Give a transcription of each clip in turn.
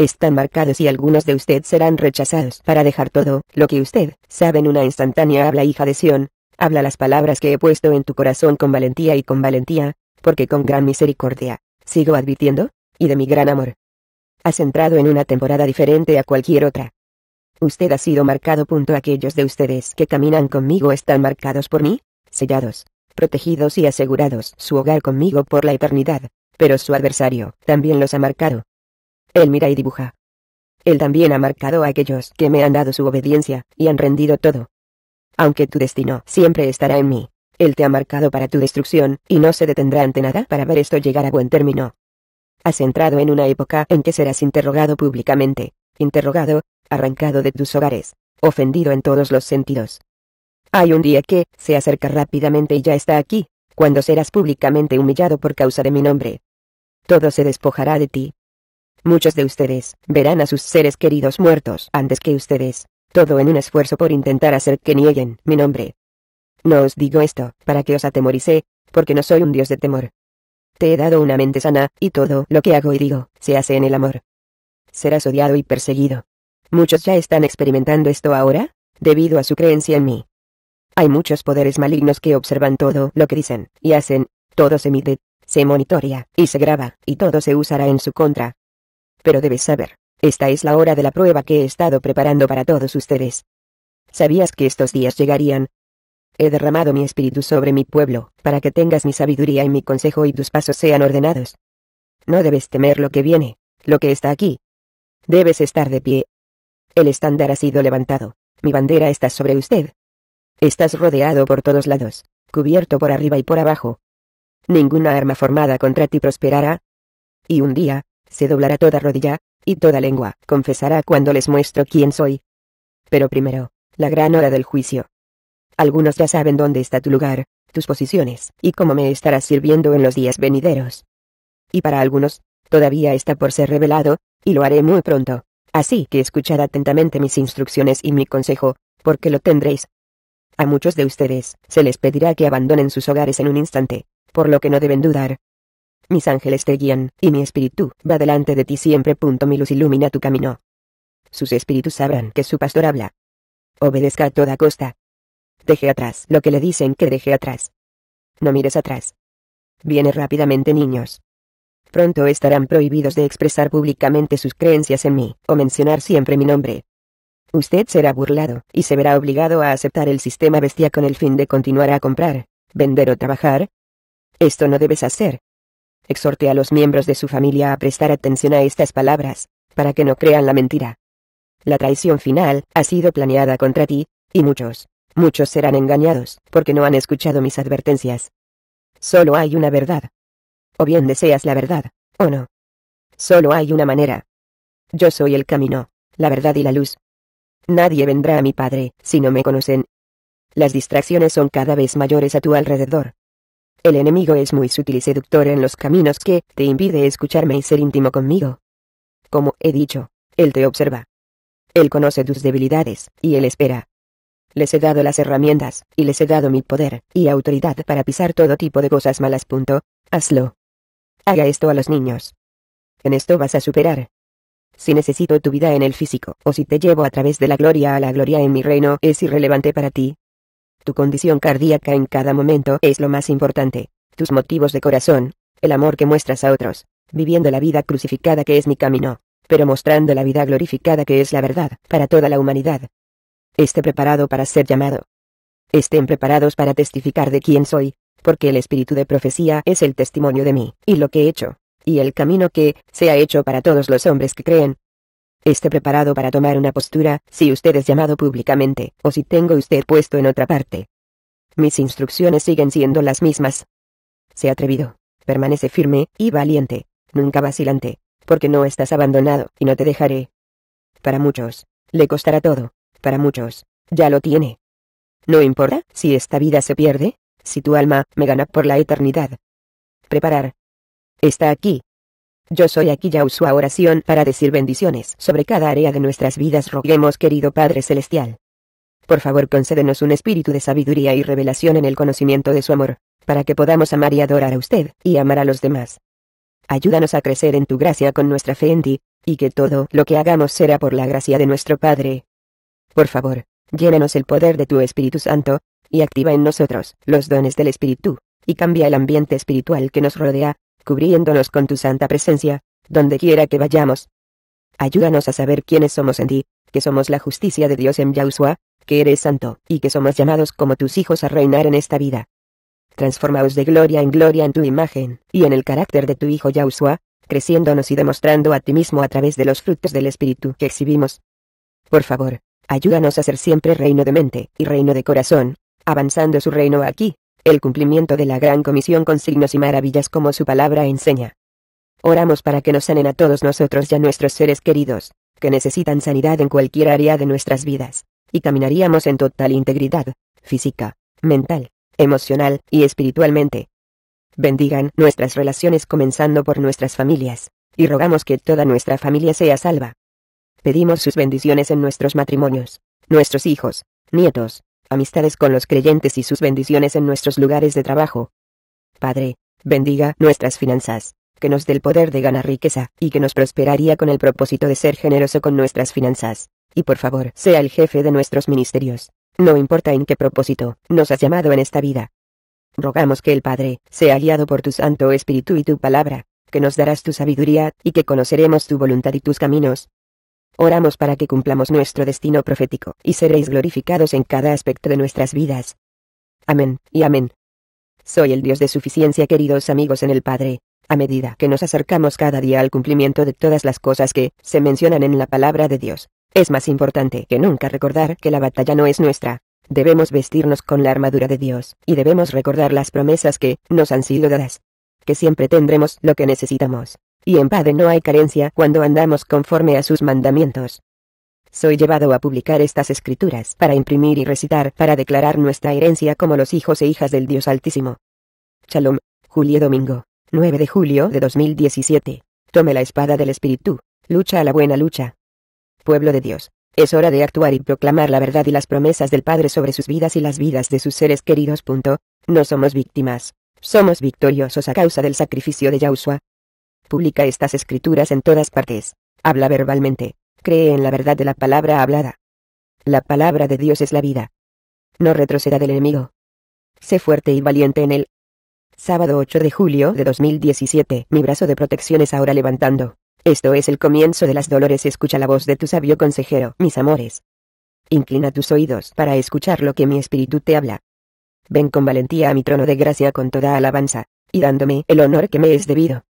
están marcados y algunos de usted serán rechazados para dejar todo lo que usted sabe en una instantánea habla hija de Sión, habla las palabras que he puesto en tu corazón con valentía y con valentía, porque con gran misericordia, sigo advirtiendo, y de mi gran amor. Has entrado en una temporada diferente a cualquier otra. Usted ha sido marcado. Punto aquellos de ustedes que caminan conmigo están marcados por mí, sellados, protegidos y asegurados su hogar conmigo por la eternidad, pero su adversario también los ha marcado, él mira y dibuja. Él también ha marcado a aquellos que me han dado su obediencia, y han rendido todo. Aunque tu destino siempre estará en mí, Él te ha marcado para tu destrucción, y no se detendrá ante nada para ver esto llegar a buen término. Has entrado en una época en que serás interrogado públicamente, interrogado, arrancado de tus hogares, ofendido en todos los sentidos. Hay un día que se acerca rápidamente y ya está aquí, cuando serás públicamente humillado por causa de mi nombre. Todo se despojará de ti, Muchos de ustedes verán a sus seres queridos muertos antes que ustedes, todo en un esfuerzo por intentar hacer que nieguen mi nombre. No os digo esto, para que os atemoricé, porque no soy un dios de temor. Te he dado una mente sana, y todo lo que hago y digo, se hace en el amor. Serás odiado y perseguido. Muchos ya están experimentando esto ahora, debido a su creencia en mí. Hay muchos poderes malignos que observan todo lo que dicen, y hacen, todo se mide, se monitorea, y se graba, y todo se usará en su contra, pero debes saber, esta es la hora de la prueba que he estado preparando para todos ustedes. ¿Sabías que estos días llegarían? He derramado mi espíritu sobre mi pueblo, para que tengas mi sabiduría y mi consejo y tus pasos sean ordenados. No debes temer lo que viene, lo que está aquí. Debes estar de pie. El estándar ha sido levantado, mi bandera está sobre usted. Estás rodeado por todos lados, cubierto por arriba y por abajo. Ninguna arma formada contra ti prosperará. Y un día, se doblará toda rodilla, y toda lengua confesará cuando les muestro quién soy. Pero primero, la gran hora del juicio. Algunos ya saben dónde está tu lugar, tus posiciones, y cómo me estarás sirviendo en los días venideros. Y para algunos, todavía está por ser revelado, y lo haré muy pronto. Así que escuchad atentamente mis instrucciones y mi consejo, porque lo tendréis. A muchos de ustedes, se les pedirá que abandonen sus hogares en un instante, por lo que no deben dudar, mis ángeles te guían, y mi espíritu va delante de ti siempre. Punto, mi luz ilumina tu camino. Sus espíritus sabrán que su pastor habla. Obedezca a toda costa. Deje atrás lo que le dicen que deje atrás. No mires atrás. Viene rápidamente niños. Pronto estarán prohibidos de expresar públicamente sus creencias en mí, o mencionar siempre mi nombre. Usted será burlado, y se verá obligado a aceptar el sistema bestia con el fin de continuar a comprar, vender o trabajar. Esto no debes hacer exhorte a los miembros de su familia a prestar atención a estas palabras, para que no crean la mentira. La traición final ha sido planeada contra ti, y muchos, muchos serán engañados, porque no han escuchado mis advertencias. Solo hay una verdad. O bien deseas la verdad, o no. Solo hay una manera. Yo soy el camino, la verdad y la luz. Nadie vendrá a mi Padre, si no me conocen. Las distracciones son cada vez mayores a tu alrededor. El enemigo es muy sutil y seductor en los caminos que te impide escucharme y ser íntimo conmigo. Como he dicho, él te observa. Él conoce tus debilidades, y él espera. Les he dado las herramientas, y les he dado mi poder, y autoridad para pisar todo tipo de cosas malas. Punto. Hazlo. Haga esto a los niños. En esto vas a superar. Si necesito tu vida en el físico, o si te llevo a través de la gloria a la gloria en mi reino, es irrelevante para ti, tu condición cardíaca en cada momento es lo más importante. Tus motivos de corazón, el amor que muestras a otros, viviendo la vida crucificada que es mi camino, pero mostrando la vida glorificada que es la verdad, para toda la humanidad. Esté preparado para ser llamado. Estén preparados para testificar de quién soy, porque el espíritu de profecía es el testimonio de mí, y lo que he hecho, y el camino que se ha hecho para todos los hombres que creen, esté preparado para tomar una postura, si usted es llamado públicamente, o si tengo usted puesto en otra parte. Mis instrucciones siguen siendo las mismas. Sea atrevido. Permanece firme, y valiente. Nunca vacilante. Porque no estás abandonado, y no te dejaré. Para muchos. Le costará todo. Para muchos. Ya lo tiene. No importa si esta vida se pierde, si tu alma me gana por la eternidad. Preparar. Está aquí. Yo soy aquí ya uso oración para decir bendiciones sobre cada área de nuestras vidas. Roguemos, querido Padre Celestial. Por favor, concédenos un espíritu de sabiduría y revelación en el conocimiento de su amor, para que podamos amar y adorar a usted, y amar a los demás. Ayúdanos a crecer en tu gracia con nuestra fe en ti, y que todo lo que hagamos será por la gracia de nuestro Padre. Por favor, llénanos el poder de tu Espíritu Santo, y activa en nosotros los dones del Espíritu, y cambia el ambiente espiritual que nos rodea, cubriéndonos con tu santa presencia, donde quiera que vayamos. Ayúdanos a saber quiénes somos en ti, que somos la justicia de Dios en Yahushua, que eres santo, y que somos llamados como tus hijos a reinar en esta vida. Transformaos de gloria en gloria en tu imagen, y en el carácter de tu Hijo Yahushua, creciéndonos y demostrando a ti mismo a través de los frutos del Espíritu que exhibimos. Por favor, ayúdanos a ser siempre reino de mente y reino de corazón, avanzando su reino aquí, el cumplimiento de la gran comisión con signos y maravillas como su palabra enseña. Oramos para que nos sanen a todos nosotros y a nuestros seres queridos, que necesitan sanidad en cualquier área de nuestras vidas, y caminaríamos en total integridad, física, mental, emocional y espiritualmente. Bendigan nuestras relaciones comenzando por nuestras familias, y rogamos que toda nuestra familia sea salva. Pedimos sus bendiciones en nuestros matrimonios, nuestros hijos, nietos, amistades con los creyentes y sus bendiciones en nuestros lugares de trabajo. Padre, bendiga nuestras finanzas, que nos dé el poder de ganar riqueza, y que nos prosperaría con el propósito de ser generoso con nuestras finanzas. Y por favor, sea el jefe de nuestros ministerios. No importa en qué propósito nos has llamado en esta vida. Rogamos que el Padre sea guiado por tu Santo Espíritu y tu palabra, que nos darás tu sabiduría, y que conoceremos tu voluntad y tus caminos, Oramos para que cumplamos nuestro destino profético, y seréis glorificados en cada aspecto de nuestras vidas. Amén, y amén. Soy el Dios de suficiencia, queridos amigos en el Padre. A medida que nos acercamos cada día al cumplimiento de todas las cosas que se mencionan en la palabra de Dios, es más importante que nunca recordar que la batalla no es nuestra. Debemos vestirnos con la armadura de Dios, y debemos recordar las promesas que nos han sido dadas. Que siempre tendremos lo que necesitamos y en Padre no hay carencia cuando andamos conforme a sus mandamientos. Soy llevado a publicar estas escrituras para imprimir y recitar para declarar nuestra herencia como los hijos e hijas del Dios Altísimo. Shalom, Julio Domingo, 9 de julio de 2017. Tome la espada del Espíritu, lucha a la buena lucha. Pueblo de Dios, es hora de actuar y proclamar la verdad y las promesas del Padre sobre sus vidas y las vidas de sus seres queridos. No somos víctimas, somos victoriosos a causa del sacrificio de Yahushua, Publica estas escrituras en todas partes. Habla verbalmente. Cree en la verdad de la palabra hablada. La palabra de Dios es la vida. No retroceda del enemigo. Sé fuerte y valiente en él. Sábado 8 de julio de 2017. Mi brazo de protección es ahora levantando. Esto es el comienzo de las dolores. Escucha la voz de tu sabio consejero, mis amores. Inclina tus oídos para escuchar lo que mi espíritu te habla. Ven con valentía a mi trono de gracia con toda alabanza, y dándome el honor que me es debido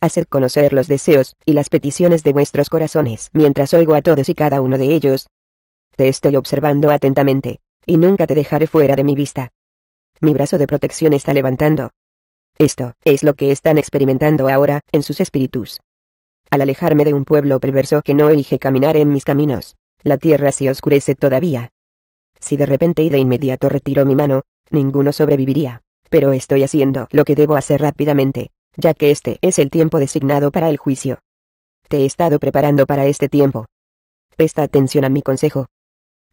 hacer conocer los deseos y las peticiones de vuestros corazones mientras oigo a todos y cada uno de ellos. Te estoy observando atentamente, y nunca te dejaré fuera de mi vista. Mi brazo de protección está levantando. Esto es lo que están experimentando ahora en sus espíritus. Al alejarme de un pueblo perverso que no elige caminar en mis caminos, la tierra se oscurece todavía. Si de repente y de inmediato retiro mi mano, ninguno sobreviviría, pero estoy haciendo lo que debo hacer rápidamente, ya que este es el tiempo designado para el juicio. Te he estado preparando para este tiempo. Presta atención a mi consejo.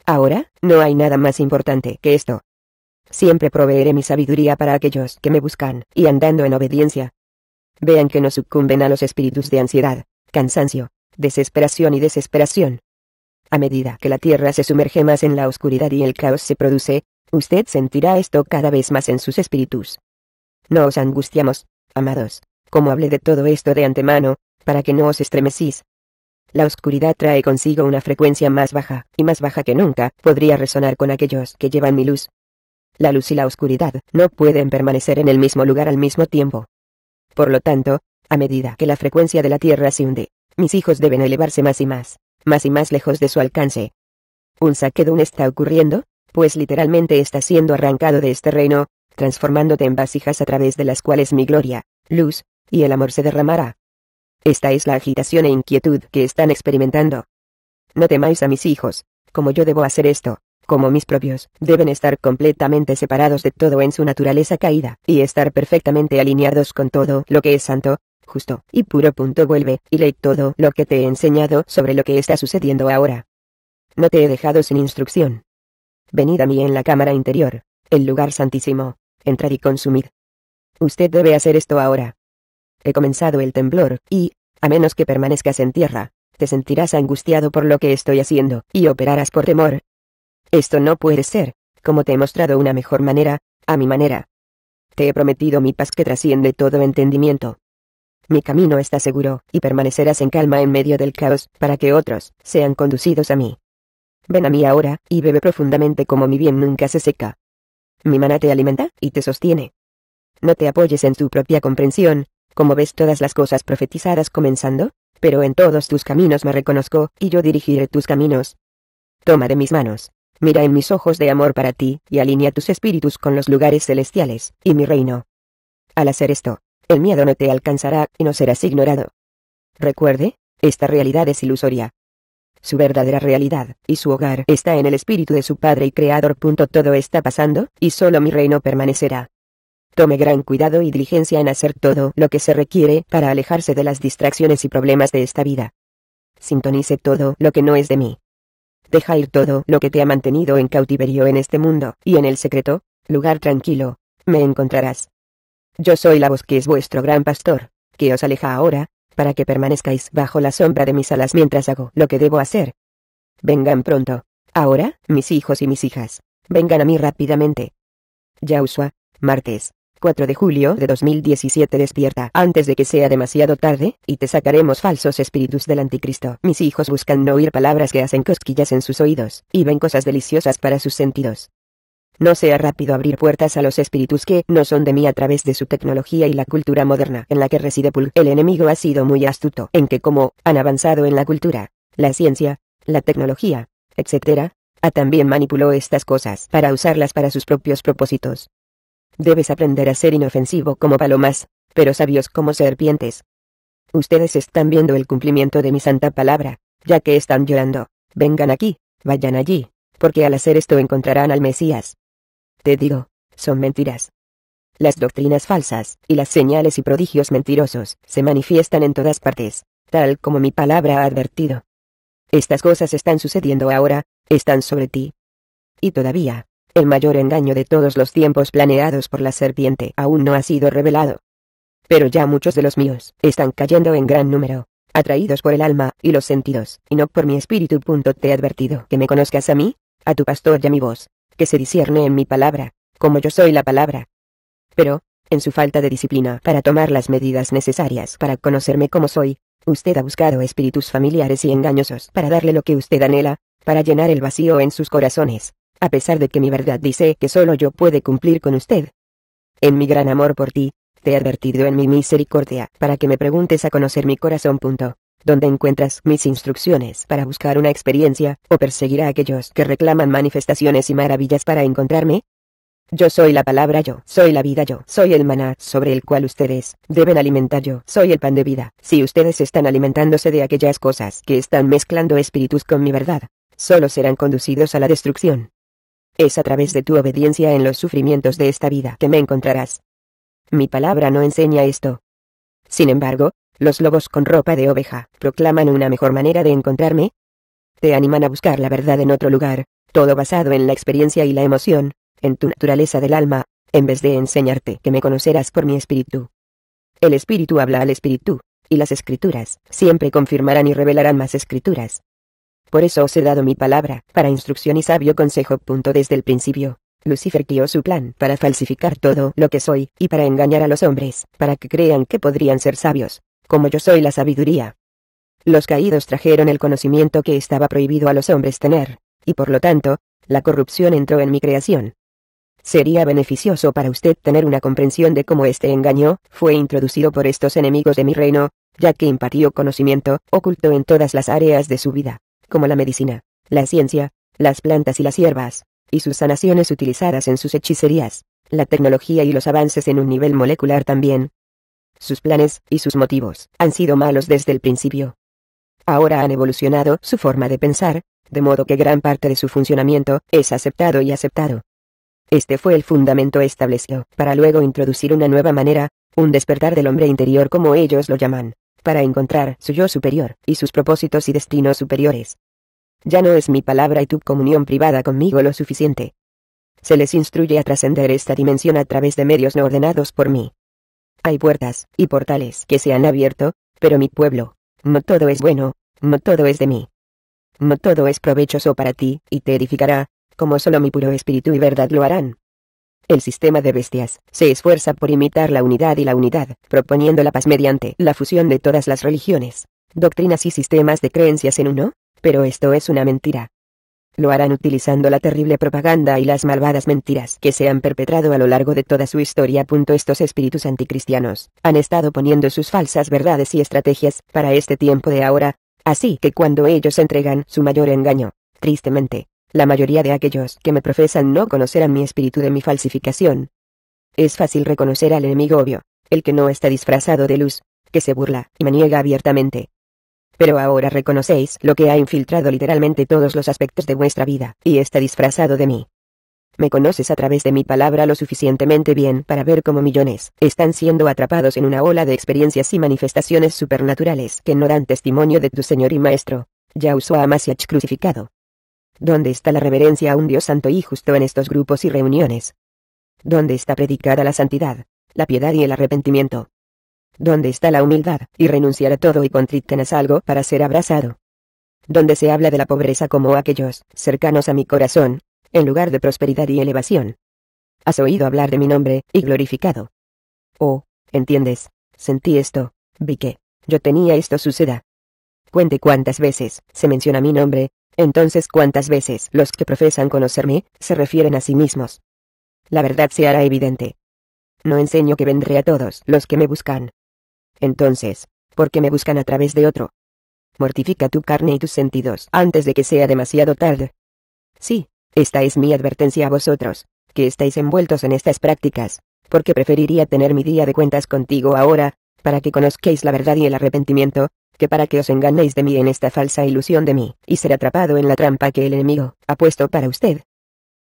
Ahora, no hay nada más importante que esto. Siempre proveeré mi sabiduría para aquellos que me buscan, y andando en obediencia. Vean que no sucumben a los espíritus de ansiedad, cansancio, desesperación y desesperación. A medida que la Tierra se sumerge más en la oscuridad y el caos se produce, usted sentirá esto cada vez más en sus espíritus. No os angustiamos, Amados, como hablé de todo esto de antemano, para que no os estremecís. La oscuridad trae consigo una frecuencia más baja, y más baja que nunca, podría resonar con aquellos que llevan mi luz. La luz y la oscuridad no pueden permanecer en el mismo lugar al mismo tiempo. Por lo tanto, a medida que la frecuencia de la Tierra se hunde, mis hijos deben elevarse más y más, más y más lejos de su alcance. Un saquedón está ocurriendo, pues literalmente está siendo arrancado de este reino, transformándote en vasijas a través de las cuales mi gloria, luz, y el amor se derramará. Esta es la agitación e inquietud que están experimentando. No temáis a mis hijos, como yo debo hacer esto, como mis propios, deben estar completamente separados de todo en su naturaleza caída, y estar perfectamente alineados con todo lo que es santo, justo y puro. Punto vuelve, y lee todo lo que te he enseñado sobre lo que está sucediendo ahora. No te he dejado sin instrucción. Venid a mí en la cámara interior, el lugar santísimo, Entrad y consumid. Usted debe hacer esto ahora. He comenzado el temblor, y, a menos que permanezcas en tierra, te sentirás angustiado por lo que estoy haciendo, y operarás por temor. Esto no puede ser, como te he mostrado una mejor manera, a mi manera. Te he prometido mi paz que trasciende todo entendimiento. Mi camino está seguro, y permanecerás en calma en medio del caos, para que otros sean conducidos a mí. Ven a mí ahora, y bebe profundamente como mi bien nunca se seca. Mi maná te alimenta y te sostiene. No te apoyes en tu propia comprensión, como ves todas las cosas profetizadas comenzando, pero en todos tus caminos me reconozco, y yo dirigiré tus caminos. Toma de mis manos, mira en mis ojos de amor para ti, y alinea tus espíritus con los lugares celestiales, y mi reino. Al hacer esto, el miedo no te alcanzará, y no serás ignorado. Recuerde, esta realidad es ilusoria su verdadera realidad, y su hogar está en el espíritu de su Padre y Creador. Todo está pasando, y solo mi reino permanecerá. Tome gran cuidado y diligencia en hacer todo lo que se requiere para alejarse de las distracciones y problemas de esta vida. Sintonice todo lo que no es de mí. Deja ir todo lo que te ha mantenido en cautiverio en este mundo, y en el secreto, lugar tranquilo, me encontrarás. Yo soy la voz que es vuestro gran pastor, que os aleja ahora, para que permanezcáis bajo la sombra de mis alas mientras hago lo que debo hacer. Vengan pronto. Ahora, mis hijos y mis hijas, vengan a mí rápidamente. Yausua, martes, 4 de julio de 2017 despierta antes de que sea demasiado tarde, y te sacaremos falsos espíritus del anticristo. Mis hijos buscan no oír palabras que hacen cosquillas en sus oídos, y ven cosas deliciosas para sus sentidos. No sea rápido abrir puertas a los espíritus que no son de mí a través de su tecnología y la cultura moderna en la que reside Pul. El enemigo ha sido muy astuto en que como han avanzado en la cultura, la ciencia, la tecnología, etc., ha también manipuló estas cosas para usarlas para sus propios propósitos. Debes aprender a ser inofensivo como palomas, pero sabios como serpientes. Ustedes están viendo el cumplimiento de mi santa palabra, ya que están llorando. Vengan aquí, vayan allí, porque al hacer esto encontrarán al Mesías te digo, son mentiras. Las doctrinas falsas, y las señales y prodigios mentirosos, se manifiestan en todas partes, tal como mi palabra ha advertido. Estas cosas están sucediendo ahora, están sobre ti. Y todavía, el mayor engaño de todos los tiempos planeados por la serpiente aún no ha sido revelado. Pero ya muchos de los míos están cayendo en gran número, atraídos por el alma y los sentidos, y no por mi espíritu. Te he advertido que me conozcas a mí, a tu pastor y a mi voz que se discierne en mi palabra, como yo soy la palabra. Pero, en su falta de disciplina para tomar las medidas necesarias para conocerme como soy, usted ha buscado espíritus familiares y engañosos para darle lo que usted anhela, para llenar el vacío en sus corazones, a pesar de que mi verdad dice que solo yo puede cumplir con usted. En mi gran amor por ti, te he advertido en mi misericordia para que me preguntes a conocer mi corazón. Punto donde encuentras mis instrucciones para buscar una experiencia, o perseguir a aquellos que reclaman manifestaciones y maravillas para encontrarme? Yo soy la palabra yo, soy la vida yo, soy el maná sobre el cual ustedes deben alimentar yo, soy el pan de vida. Si ustedes están alimentándose de aquellas cosas que están mezclando espíritus con mi verdad, solo serán conducidos a la destrucción. Es a través de tu obediencia en los sufrimientos de esta vida que me encontrarás. Mi palabra no enseña esto. Sin embargo, los lobos con ropa de oveja proclaman una mejor manera de encontrarme. Te animan a buscar la verdad en otro lugar, todo basado en la experiencia y la emoción, en tu naturaleza del alma, en vez de enseñarte que me conocerás por mi espíritu. El espíritu habla al espíritu, y las escrituras siempre confirmarán y revelarán más escrituras. Por eso os he dado mi palabra, para instrucción y sabio consejo. desde el principio. Lucifer crió su plan para falsificar todo lo que soy, y para engañar a los hombres, para que crean que podrían ser sabios como yo soy la sabiduría. Los caídos trajeron el conocimiento que estaba prohibido a los hombres tener, y por lo tanto, la corrupción entró en mi creación. Sería beneficioso para usted tener una comprensión de cómo este engaño fue introducido por estos enemigos de mi reino, ya que impartió conocimiento oculto en todas las áreas de su vida, como la medicina, la ciencia, las plantas y las hierbas, y sus sanaciones utilizadas en sus hechicerías, la tecnología y los avances en un nivel molecular también, sus planes, y sus motivos, han sido malos desde el principio. Ahora han evolucionado su forma de pensar, de modo que gran parte de su funcionamiento es aceptado y aceptado. Este fue el fundamento establecido, para luego introducir una nueva manera, un despertar del hombre interior como ellos lo llaman, para encontrar su yo superior, y sus propósitos y destinos superiores. Ya no es mi palabra y tu comunión privada conmigo lo suficiente. Se les instruye a trascender esta dimensión a través de medios no ordenados por mí. Hay puertas y portales que se han abierto, pero mi pueblo, no todo es bueno, no todo es de mí. No todo es provechoso para ti, y te edificará, como solo mi puro espíritu y verdad lo harán. El sistema de bestias se esfuerza por imitar la unidad y la unidad, proponiendo la paz mediante la fusión de todas las religiones, doctrinas y sistemas de creencias en uno, pero esto es una mentira. Lo harán utilizando la terrible propaganda y las malvadas mentiras que se han perpetrado a lo largo de toda su historia. Estos espíritus anticristianos han estado poniendo sus falsas verdades y estrategias para este tiempo de ahora, así que cuando ellos entregan su mayor engaño, tristemente, la mayoría de aquellos que me profesan no conocerán mi espíritu de mi falsificación. Es fácil reconocer al enemigo obvio, el que no está disfrazado de luz, que se burla y me niega abiertamente, pero ahora reconocéis lo que ha infiltrado literalmente todos los aspectos de vuestra vida, y está disfrazado de mí. Me conoces a través de mi palabra lo suficientemente bien para ver cómo millones están siendo atrapados en una ola de experiencias y manifestaciones supernaturales que no dan testimonio de tu Señor y Maestro, a Amasiach crucificado. ¿Dónde está la reverencia a un Dios santo y justo en estos grupos y reuniones? ¿Dónde está predicada la santidad, la piedad y el arrepentimiento? ¿Dónde está la humildad, y renunciar a todo y contritenas algo para ser abrazado. Donde se habla de la pobreza como aquellos, cercanos a mi corazón, en lugar de prosperidad y elevación. Has oído hablar de mi nombre, y glorificado. Oh, ¿entiendes? Sentí esto, vi que, yo tenía esto suceda. Cuente cuántas veces, se menciona mi nombre, entonces cuántas veces los que profesan conocerme, se refieren a sí mismos. La verdad se hará evidente. No enseño que vendré a todos los que me buscan, entonces, ¿por qué me buscan a través de otro? Mortifica tu carne y tus sentidos antes de que sea demasiado tarde. Sí, esta es mi advertencia a vosotros, que estáis envueltos en estas prácticas, porque preferiría tener mi día de cuentas contigo ahora, para que conozcáis la verdad y el arrepentimiento, que para que os engañéis de mí en esta falsa ilusión de mí, y ser atrapado en la trampa que el enemigo ha puesto para usted.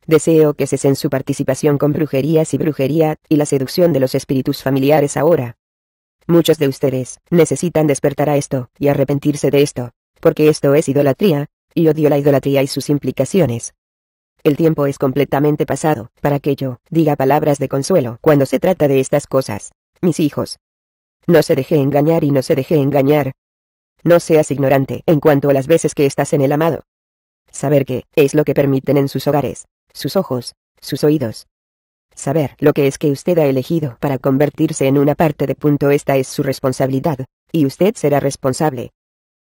Deseo que cesen su participación con brujerías y brujería, y la seducción de los espíritus familiares ahora, Muchos de ustedes necesitan despertar a esto y arrepentirse de esto, porque esto es idolatría, y odio la idolatría y sus implicaciones. El tiempo es completamente pasado para que yo diga palabras de consuelo cuando se trata de estas cosas, mis hijos. No se deje engañar y no se deje engañar. No seas ignorante en cuanto a las veces que estás en el amado. Saber qué es lo que permiten en sus hogares, sus ojos, sus oídos, Saber lo que es que usted ha elegido para convertirse en una parte de punto esta es su responsabilidad, y usted será responsable.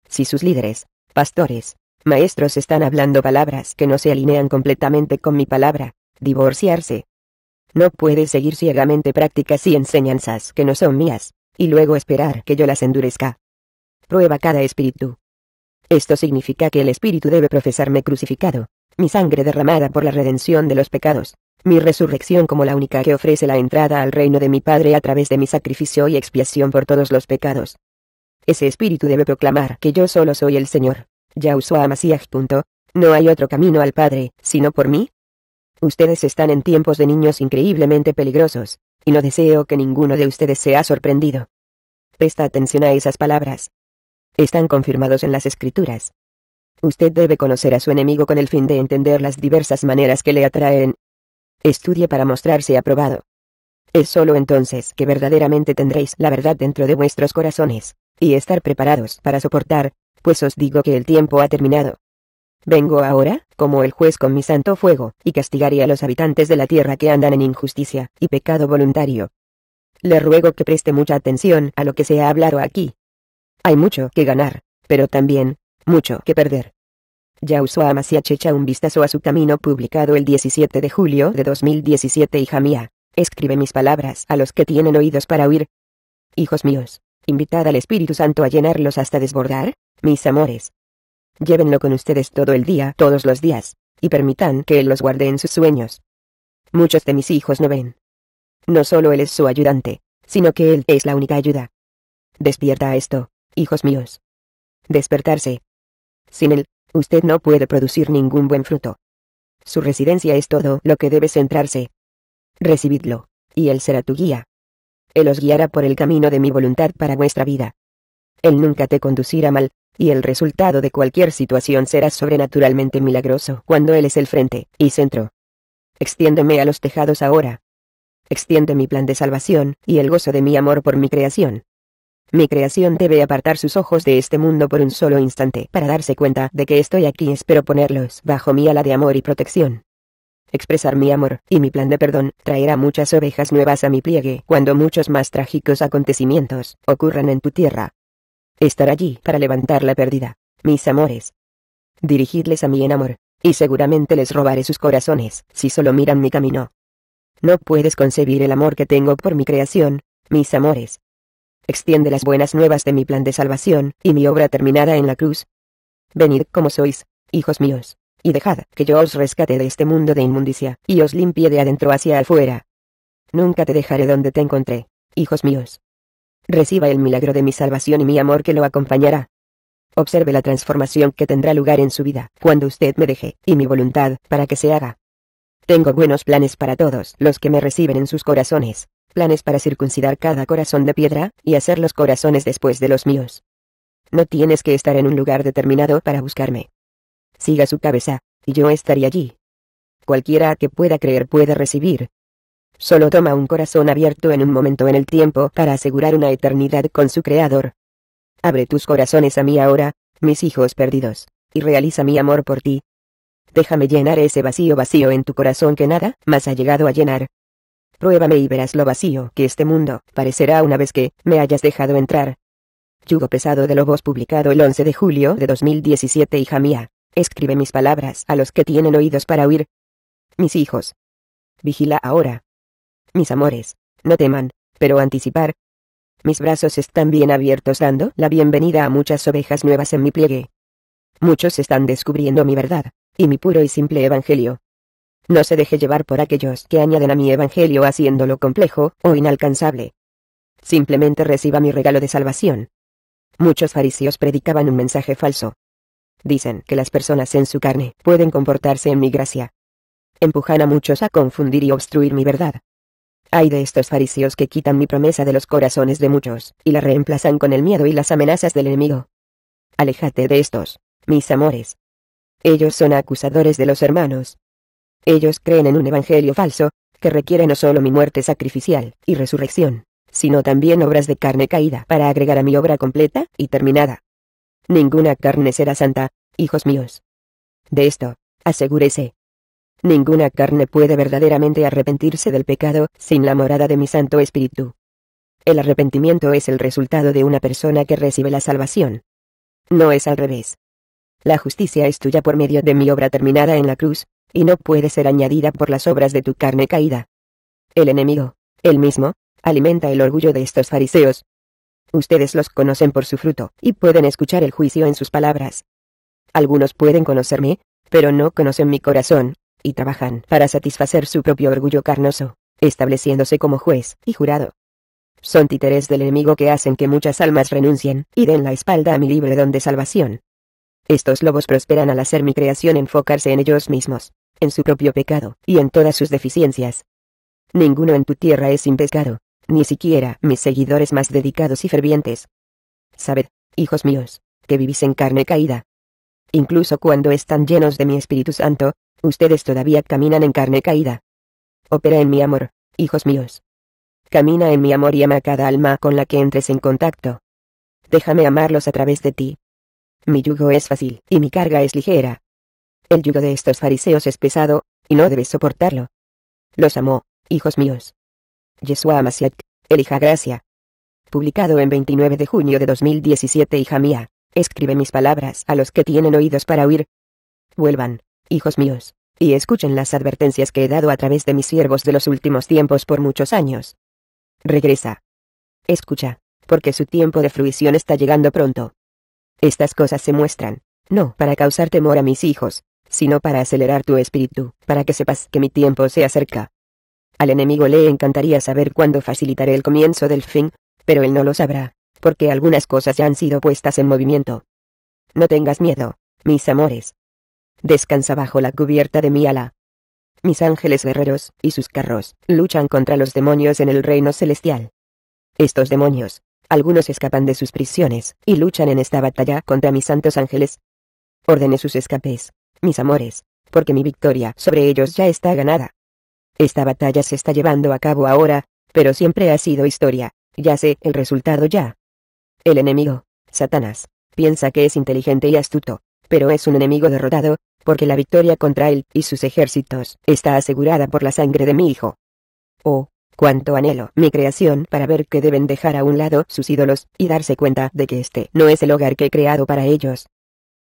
Si sus líderes, pastores, maestros están hablando palabras que no se alinean completamente con mi palabra, divorciarse. No puede seguir ciegamente prácticas y enseñanzas que no son mías, y luego esperar que yo las endurezca. Prueba cada espíritu. Esto significa que el espíritu debe profesarme crucificado, mi sangre derramada por la redención de los pecados, mi resurrección como la única que ofrece la entrada al reino de mi Padre a través de mi sacrificio y expiación por todos los pecados. Ese espíritu debe proclamar que yo solo soy el Señor. Yahushua Masías. No hay otro camino al Padre, sino por mí. Ustedes están en tiempos de niños increíblemente peligrosos, y no deseo que ninguno de ustedes sea sorprendido. Presta atención a esas palabras. Están confirmados en las Escrituras. Usted debe conocer a su enemigo con el fin de entender las diversas maneras que le atraen, estudie para mostrarse aprobado. Es sólo entonces que verdaderamente tendréis la verdad dentro de vuestros corazones, y estar preparados para soportar, pues os digo que el tiempo ha terminado. Vengo ahora, como el juez con mi santo fuego, y castigaré a los habitantes de la tierra que andan en injusticia y pecado voluntario. Le ruego que preste mucha atención a lo que se ha hablado aquí. Hay mucho que ganar, pero también, mucho que perder usó amasia echa un vistazo a su camino publicado el 17 de julio de 2017 Hija mía, escribe mis palabras a los que tienen oídos para oír. Hijos míos, invitad al Espíritu Santo a llenarlos hasta desbordar, mis amores. Llévenlo con ustedes todo el día, todos los días, y permitan que Él los guarde en sus sueños. Muchos de mis hijos no ven. No solo Él es su ayudante, sino que Él es la única ayuda. Despierta a esto, hijos míos. Despertarse. Sin Él, usted no puede producir ningún buen fruto. Su residencia es todo lo que debe centrarse. Recibidlo, y él será tu guía. Él os guiará por el camino de mi voluntad para vuestra vida. Él nunca te conducirá mal, y el resultado de cualquier situación será sobrenaturalmente milagroso cuando Él es el frente y centro. Extiéndeme a los tejados ahora. Extiende mi plan de salvación y el gozo de mi amor por mi creación. Mi creación debe apartar sus ojos de este mundo por un solo instante para darse cuenta de que estoy aquí. Espero ponerlos bajo mi ala de amor y protección. Expresar mi amor y mi plan de perdón traerá muchas ovejas nuevas a mi pliegue cuando muchos más trágicos acontecimientos ocurran en tu tierra. Estar allí para levantar la pérdida. Mis amores. Dirigidles a mí en amor, y seguramente les robaré sus corazones si solo miran mi camino. No puedes concebir el amor que tengo por mi creación, mis amores extiende las buenas nuevas de mi plan de salvación, y mi obra terminada en la cruz. Venid como sois, hijos míos, y dejad que yo os rescate de este mundo de inmundicia, y os limpie de adentro hacia afuera. Nunca te dejaré donde te encontré, hijos míos. Reciba el milagro de mi salvación y mi amor que lo acompañará. Observe la transformación que tendrá lugar en su vida cuando usted me deje, y mi voluntad, para que se haga. Tengo buenos planes para todos los que me reciben en sus corazones planes para circuncidar cada corazón de piedra, y hacer los corazones después de los míos. No tienes que estar en un lugar determinado para buscarme. Siga su cabeza, y yo estaré allí. Cualquiera que pueda creer puede recibir. Solo toma un corazón abierto en un momento en el tiempo para asegurar una eternidad con su Creador. Abre tus corazones a mí ahora, mis hijos perdidos, y realiza mi amor por ti. Déjame llenar ese vacío vacío en tu corazón que nada más ha llegado a llenar. Pruébame y verás lo vacío que este mundo parecerá una vez que me hayas dejado entrar. Yugo pesado de Lobos publicado el 11 de julio de 2017 Hija mía, escribe mis palabras a los que tienen oídos para oír. Mis hijos. Vigila ahora. Mis amores, no teman, pero anticipar. Mis brazos están bien abiertos dando la bienvenida a muchas ovejas nuevas en mi pliegue. Muchos están descubriendo mi verdad, y mi puro y simple evangelio. No se deje llevar por aquellos que añaden a mi evangelio haciéndolo complejo o inalcanzable. Simplemente reciba mi regalo de salvación. Muchos fariseos predicaban un mensaje falso. Dicen que las personas en su carne pueden comportarse en mi gracia. Empujan a muchos a confundir y obstruir mi verdad. Hay de estos fariseos que quitan mi promesa de los corazones de muchos, y la reemplazan con el miedo y las amenazas del enemigo. Aléjate de estos, mis amores. Ellos son acusadores de los hermanos, ellos creen en un evangelio falso, que requiere no solo mi muerte sacrificial y resurrección, sino también obras de carne caída para agregar a mi obra completa y terminada. Ninguna carne será santa, hijos míos. De esto, asegúrese. Ninguna carne puede verdaderamente arrepentirse del pecado sin la morada de mi Santo Espíritu. El arrepentimiento es el resultado de una persona que recibe la salvación. No es al revés. La justicia es tuya por medio de mi obra terminada en la cruz, y no puede ser añadida por las obras de tu carne caída. El enemigo, él mismo, alimenta el orgullo de estos fariseos. Ustedes los conocen por su fruto, y pueden escuchar el juicio en sus palabras. Algunos pueden conocerme, pero no conocen mi corazón, y trabajan para satisfacer su propio orgullo carnoso, estableciéndose como juez y jurado. Son títeres del enemigo que hacen que muchas almas renuncien y den la espalda a mi libre don de salvación. Estos lobos prosperan al hacer mi creación enfocarse en ellos mismos, en su propio pecado, y en todas sus deficiencias. Ninguno en tu tierra es sin pecado, ni siquiera mis seguidores más dedicados y fervientes. Sabed, hijos míos, que vivís en carne caída. Incluso cuando están llenos de mi Espíritu Santo, ustedes todavía caminan en carne caída. Opera en mi amor, hijos míos. Camina en mi amor y ama a cada alma con la que entres en contacto. Déjame amarlos a través de ti. Mi yugo es fácil y mi carga es ligera. El yugo de estos fariseos es pesado, y no debes soportarlo. Los amo, hijos míos. Yeshua el elija gracia. Publicado en 29 de junio de 2017 Hija mía, escribe mis palabras a los que tienen oídos para oír. Vuelvan, hijos míos, y escuchen las advertencias que he dado a través de mis siervos de los últimos tiempos por muchos años. Regresa. Escucha, porque su tiempo de fruición está llegando pronto. Estas cosas se muestran, no para causar temor a mis hijos, sino para acelerar tu espíritu, para que sepas que mi tiempo se acerca. Al enemigo le encantaría saber cuándo facilitaré el comienzo del fin, pero él no lo sabrá, porque algunas cosas ya han sido puestas en movimiento. No tengas miedo, mis amores. Descansa bajo la cubierta de mi ala. Mis ángeles guerreros, y sus carros, luchan contra los demonios en el reino celestial. Estos demonios, algunos escapan de sus prisiones, y luchan en esta batalla contra mis santos ángeles. Ordene sus escapes, mis amores, porque mi victoria sobre ellos ya está ganada. Esta batalla se está llevando a cabo ahora, pero siempre ha sido historia, ya sé el resultado ya. El enemigo, Satanás, piensa que es inteligente y astuto, pero es un enemigo derrotado, porque la victoria contra él y sus ejércitos está asegurada por la sangre de mi hijo. Oh, cuánto anhelo mi creación para ver que deben dejar a un lado sus ídolos y darse cuenta de que este no es el hogar que he creado para ellos.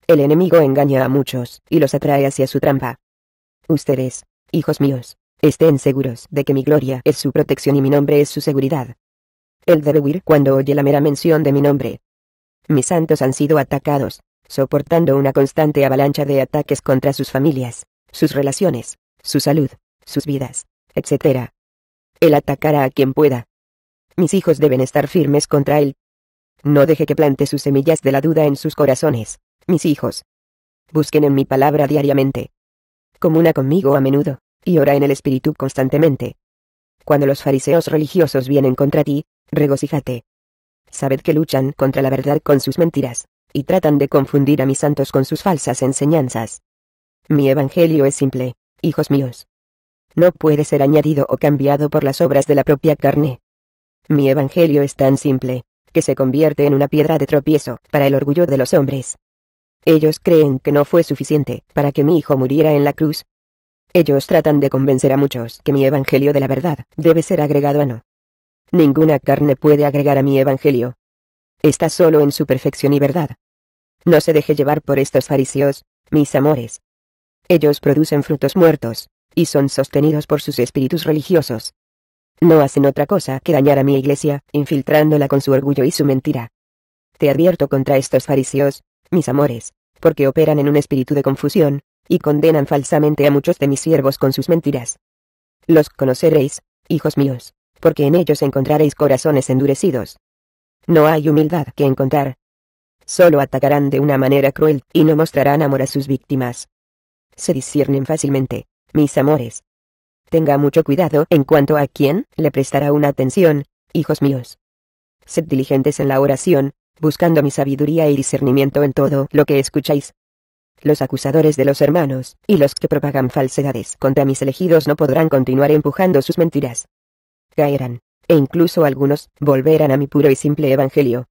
El enemigo engaña a muchos, y los atrae hacia su trampa. Ustedes, hijos míos, estén seguros de que mi gloria es su protección y mi nombre es su seguridad. Él debe huir cuando oye la mera mención de mi nombre. Mis santos han sido atacados, soportando una constante avalancha de ataques contra sus familias, sus relaciones, su salud, sus vidas, etc. Él atacará a quien pueda. Mis hijos deben estar firmes contra él. No deje que plante sus semillas de la duda en sus corazones mis hijos. Busquen en mi palabra diariamente. Comuna conmigo a menudo, y ora en el Espíritu constantemente. Cuando los fariseos religiosos vienen contra ti, regocíjate. Sabed que luchan contra la verdad con sus mentiras, y tratan de confundir a mis santos con sus falsas enseñanzas. Mi evangelio es simple, hijos míos. No puede ser añadido o cambiado por las obras de la propia carne. Mi evangelio es tan simple, que se convierte en una piedra de tropiezo para el orgullo de los hombres, ellos creen que no fue suficiente para que mi hijo muriera en la cruz. Ellos tratan de convencer a muchos que mi evangelio de la verdad debe ser agregado a no. Ninguna carne puede agregar a mi evangelio. Está solo en su perfección y verdad. No se deje llevar por estos fariseos, mis amores. Ellos producen frutos muertos, y son sostenidos por sus espíritus religiosos. No hacen otra cosa que dañar a mi iglesia, infiltrándola con su orgullo y su mentira. Te advierto contra estos fariseos, mis amores, porque operan en un espíritu de confusión, y condenan falsamente a muchos de mis siervos con sus mentiras. Los conoceréis, hijos míos, porque en ellos encontraréis corazones endurecidos. No hay humildad que encontrar. Solo atacarán de una manera cruel, y no mostrarán amor a sus víctimas. Se disciernen fácilmente, mis amores. Tenga mucho cuidado en cuanto a quién le prestará una atención, hijos míos. Sed diligentes en la oración, buscando mi sabiduría y discernimiento en todo lo que escucháis. Los acusadores de los hermanos, y los que propagan falsedades contra mis elegidos no podrán continuar empujando sus mentiras. Caerán, e incluso algunos, volverán a mi puro y simple evangelio.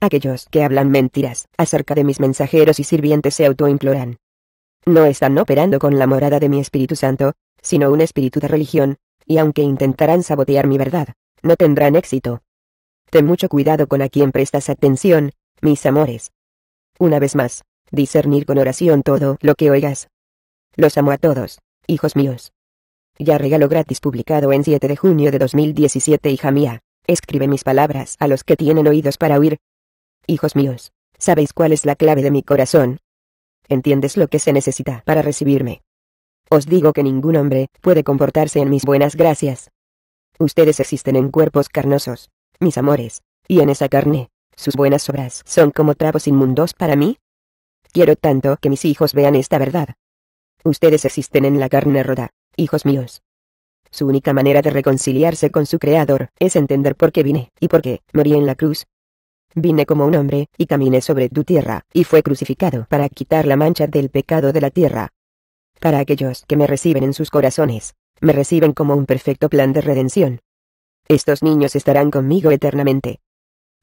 Aquellos que hablan mentiras acerca de mis mensajeros y sirvientes se autoimploran. No están operando con la morada de mi Espíritu Santo, sino un espíritu de religión, y aunque intentarán sabotear mi verdad, no tendrán éxito. Ten mucho cuidado con a quien prestas atención, mis amores. Una vez más, discernir con oración todo lo que oigas. Los amo a todos, hijos míos. Ya regalo gratis publicado en 7 de junio de 2017 hija mía, escribe mis palabras a los que tienen oídos para oír. Hijos míos, ¿sabéis cuál es la clave de mi corazón? ¿Entiendes lo que se necesita para recibirme? Os digo que ningún hombre puede comportarse en mis buenas gracias. Ustedes existen en cuerpos carnosos, mis amores, y en esa carne, sus buenas obras son como trapos inmundos para mí. Quiero tanto que mis hijos vean esta verdad. Ustedes existen en la carne ruda, hijos míos. Su única manera de reconciliarse con su Creador es entender por qué vine y por qué morí en la cruz. Vine como un hombre y caminé sobre tu tierra y fue crucificado para quitar la mancha del pecado de la tierra. Para aquellos que me reciben en sus corazones, me reciben como un perfecto plan de redención. Estos niños estarán conmigo eternamente.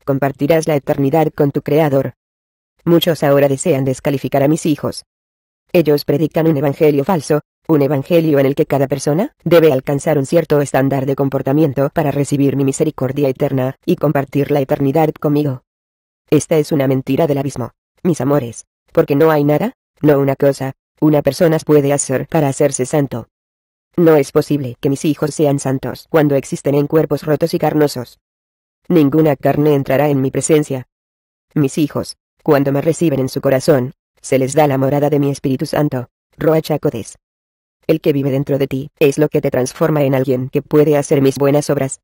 Compartirás la eternidad con tu Creador. Muchos ahora desean descalificar a mis hijos. Ellos predican un evangelio falso, un evangelio en el que cada persona debe alcanzar un cierto estándar de comportamiento para recibir mi misericordia eterna y compartir la eternidad conmigo. Esta es una mentira del abismo, mis amores, porque no hay nada, no una cosa, una persona puede hacer para hacerse santo. No es posible que mis hijos sean santos cuando existen en cuerpos rotos y carnosos. Ninguna carne entrará en mi presencia. Mis hijos, cuando me reciben en su corazón, se les da la morada de mi Espíritu Santo. Roachacodes. El que vive dentro de ti es lo que te transforma en alguien que puede hacer mis buenas obras.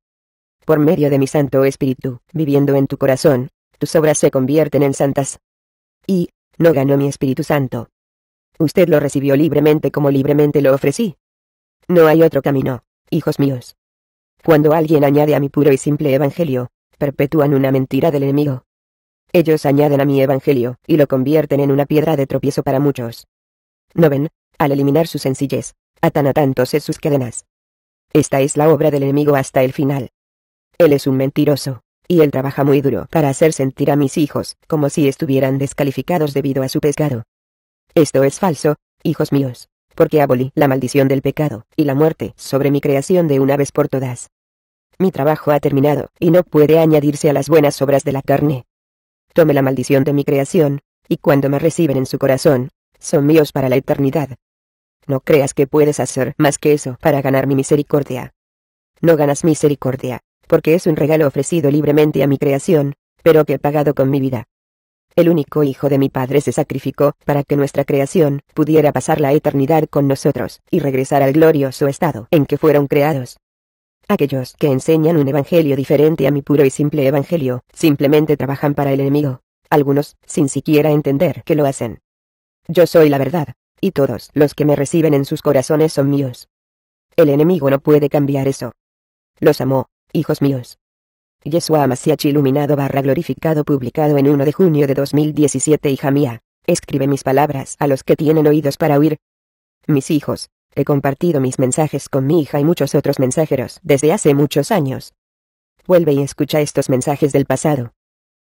Por medio de mi Santo Espíritu, viviendo en tu corazón, tus obras se convierten en santas. Y, no ganó mi Espíritu Santo. Usted lo recibió libremente como libremente lo ofrecí. No hay otro camino, hijos míos. Cuando alguien añade a mi puro y simple evangelio, perpetúan una mentira del enemigo. Ellos añaden a mi evangelio, y lo convierten en una piedra de tropiezo para muchos. ¿No ven? Al eliminar su sencillez, atan a tantos en sus cadenas. Esta es la obra del enemigo hasta el final. Él es un mentiroso, y él trabaja muy duro para hacer sentir a mis hijos como si estuvieran descalificados debido a su pescado. Esto es falso, hijos míos porque abolí la maldición del pecado y la muerte sobre mi creación de una vez por todas. Mi trabajo ha terminado, y no puede añadirse a las buenas obras de la carne. Tome la maldición de mi creación, y cuando me reciben en su corazón, son míos para la eternidad. No creas que puedes hacer más que eso para ganar mi misericordia. No ganas misericordia, porque es un regalo ofrecido libremente a mi creación, pero que he pagado con mi vida. El único hijo de mi Padre se sacrificó para que nuestra creación pudiera pasar la eternidad con nosotros y regresar al glorioso estado en que fueron creados. Aquellos que enseñan un evangelio diferente a mi puro y simple evangelio, simplemente trabajan para el enemigo. Algunos, sin siquiera entender que lo hacen. Yo soy la verdad, y todos los que me reciben en sus corazones son míos. El enemigo no puede cambiar eso. Los amo, hijos míos. Yeshua Masiachi iluminado barra glorificado publicado en 1 de junio de 2017 Hija mía, escribe mis palabras a los que tienen oídos para oír. Mis hijos, he compartido mis mensajes con mi hija y muchos otros mensajeros desde hace muchos años. Vuelve y escucha estos mensajes del pasado.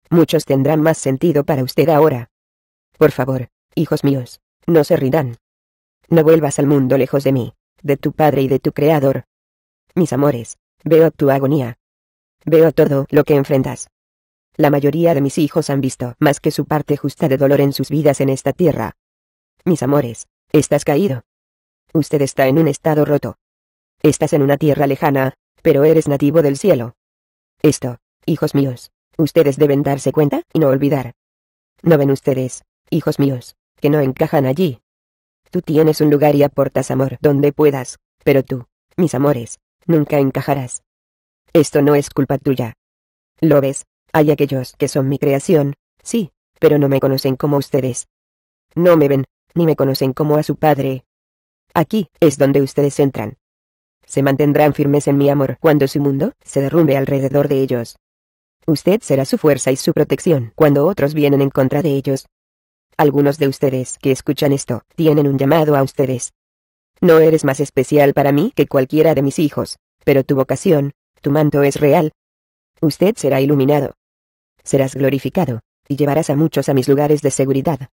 Muchos tendrán más sentido para usted ahora. Por favor, hijos míos, no se rindan. No vuelvas al mundo lejos de mí, de tu Padre y de tu Creador. Mis amores, veo tu agonía, Veo todo lo que enfrentas. La mayoría de mis hijos han visto más que su parte justa de dolor en sus vidas en esta tierra. Mis amores, estás caído. Usted está en un estado roto. Estás en una tierra lejana, pero eres nativo del cielo. Esto, hijos míos, ustedes deben darse cuenta y no olvidar. ¿No ven ustedes, hijos míos, que no encajan allí? Tú tienes un lugar y aportas amor donde puedas, pero tú, mis amores, nunca encajarás. Esto no es culpa tuya. Lo ves, hay aquellos que son mi creación, sí, pero no me conocen como ustedes. No me ven, ni me conocen como a su padre. Aquí es donde ustedes entran. Se mantendrán firmes en mi amor cuando su mundo se derrumbe alrededor de ellos. Usted será su fuerza y su protección cuando otros vienen en contra de ellos. Algunos de ustedes que escuchan esto tienen un llamado a ustedes. No eres más especial para mí que cualquiera de mis hijos, pero tu vocación, tu manto es real. Usted será iluminado. Serás glorificado, y llevarás a muchos a mis lugares de seguridad.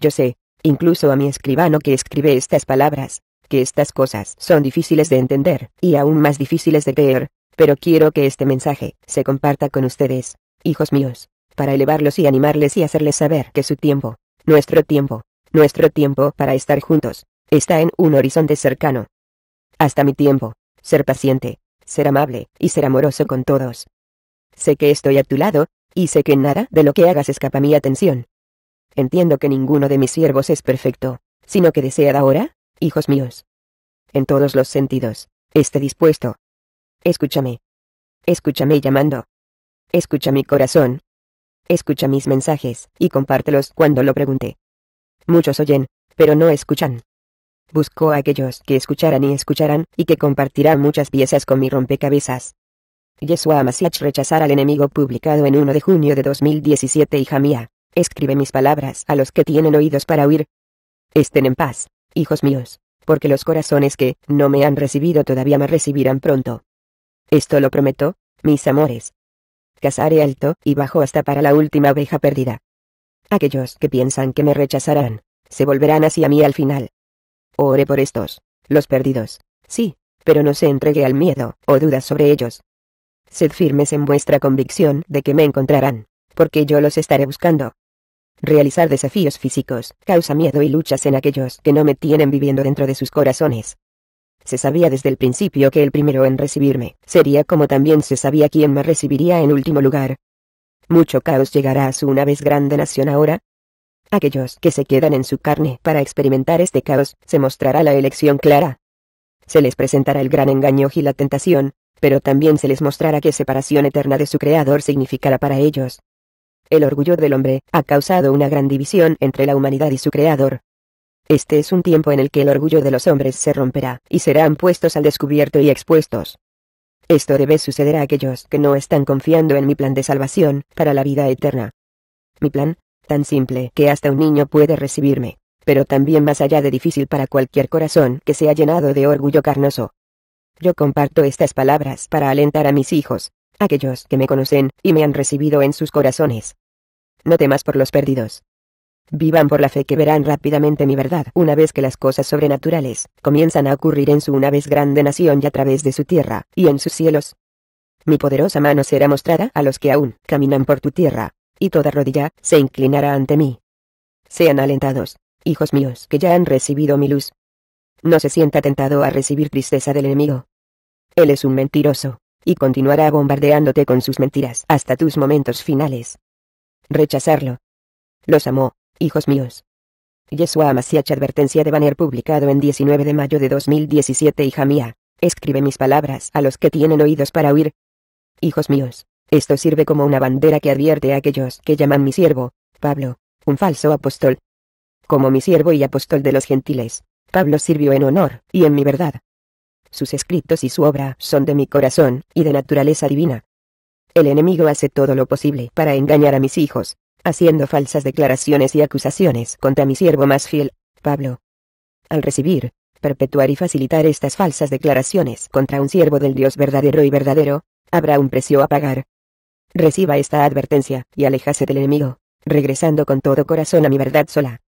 Yo sé, incluso a mi escribano que escribe estas palabras, que estas cosas son difíciles de entender, y aún más difíciles de creer, pero quiero que este mensaje se comparta con ustedes, hijos míos, para elevarlos y animarles y hacerles saber que su tiempo, nuestro tiempo, nuestro tiempo para estar juntos, está en un horizonte cercano. Hasta mi tiempo, ser paciente, ser amable, y ser amoroso con todos. Sé que estoy a tu lado, y sé que nada de lo que hagas escapa mi atención. Entiendo que ninguno de mis siervos es perfecto, sino que desead ahora, hijos míos. En todos los sentidos, esté dispuesto. Escúchame. Escúchame llamando. Escucha mi corazón. Escucha mis mensajes, y compártelos cuando lo pregunte. Muchos oyen, pero no escuchan. Busco a aquellos que escucharán y escucharán y que compartirán muchas piezas con mi rompecabezas. Yeshua Masiach rechazará al enemigo publicado en 1 de junio de 2017 Hija mía, escribe mis palabras a los que tienen oídos para oír. Estén en paz, hijos míos, porque los corazones que no me han recibido todavía me recibirán pronto. Esto lo prometo, mis amores. Cazaré alto y bajo hasta para la última oveja perdida. Aquellos que piensan que me rechazarán, se volverán hacia mí al final. Ore por estos, los perdidos. Sí, pero no se entregue al miedo o dudas sobre ellos. Sed firmes en vuestra convicción de que me encontrarán, porque yo los estaré buscando. Realizar desafíos físicos causa miedo y luchas en aquellos que no me tienen viviendo dentro de sus corazones. Se sabía desde el principio que el primero en recibirme sería como también se sabía quién me recibiría en último lugar. Mucho caos llegará a su una vez grande nación ahora, Aquellos que se quedan en su carne para experimentar este caos, se mostrará la elección clara. Se les presentará el gran engaño y la tentación, pero también se les mostrará que separación eterna de su Creador significará para ellos. El orgullo del hombre ha causado una gran división entre la humanidad y su Creador. Este es un tiempo en el que el orgullo de los hombres se romperá y serán puestos al descubierto y expuestos. Esto debe suceder a aquellos que no están confiando en mi plan de salvación para la vida eterna. Mi plan tan simple que hasta un niño puede recibirme, pero también más allá de difícil para cualquier corazón que sea llenado de orgullo carnoso. Yo comparto estas palabras para alentar a mis hijos, aquellos que me conocen y me han recibido en sus corazones. No temas por los perdidos. Vivan por la fe que verán rápidamente mi verdad una vez que las cosas sobrenaturales comienzan a ocurrir en su una vez grande nación y a través de su tierra y en sus cielos. Mi poderosa mano será mostrada a los que aún caminan por tu tierra, y toda rodilla se inclinará ante mí. Sean alentados, hijos míos que ya han recibido mi luz. No se sienta tentado a recibir tristeza del enemigo. Él es un mentiroso, y continuará bombardeándote con sus mentiras hasta tus momentos finales. Rechazarlo. Los amó, hijos míos. Yeshua Masiach Advertencia de Banner publicado en 19 de mayo de 2017 Hija mía, escribe mis palabras a los que tienen oídos para oír. Hijos míos, esto sirve como una bandera que advierte a aquellos que llaman mi siervo, Pablo, un falso apóstol. Como mi siervo y apóstol de los gentiles, Pablo sirvió en honor y en mi verdad. Sus escritos y su obra son de mi corazón y de naturaleza divina. El enemigo hace todo lo posible para engañar a mis hijos, haciendo falsas declaraciones y acusaciones contra mi siervo más fiel, Pablo. Al recibir, perpetuar y facilitar estas falsas declaraciones contra un siervo del Dios verdadero y verdadero, habrá un precio a pagar. Reciba esta advertencia, y alejase del enemigo, regresando con todo corazón a mi verdad sola.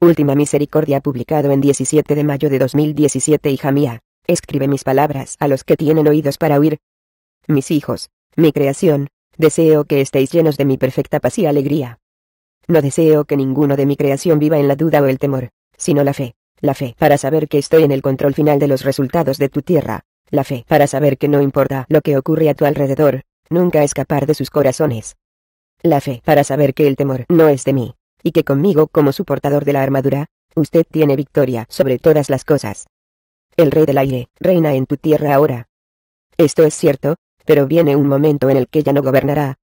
Última Misericordia publicado en 17 de mayo de 2017 Hija mía, escribe mis palabras a los que tienen oídos para oír. Mis hijos, mi creación, deseo que estéis llenos de mi perfecta paz y alegría. No deseo que ninguno de mi creación viva en la duda o el temor, sino la fe, la fe para saber que estoy en el control final de los resultados de tu tierra, la fe para saber que no importa lo que ocurre a tu alrededor, nunca escapar de sus corazones. La fe para saber que el temor no es de mí, y que conmigo como su portador de la armadura, usted tiene victoria sobre todas las cosas. El rey del aire, reina en tu tierra ahora. Esto es cierto, pero viene un momento en el que ya no gobernará.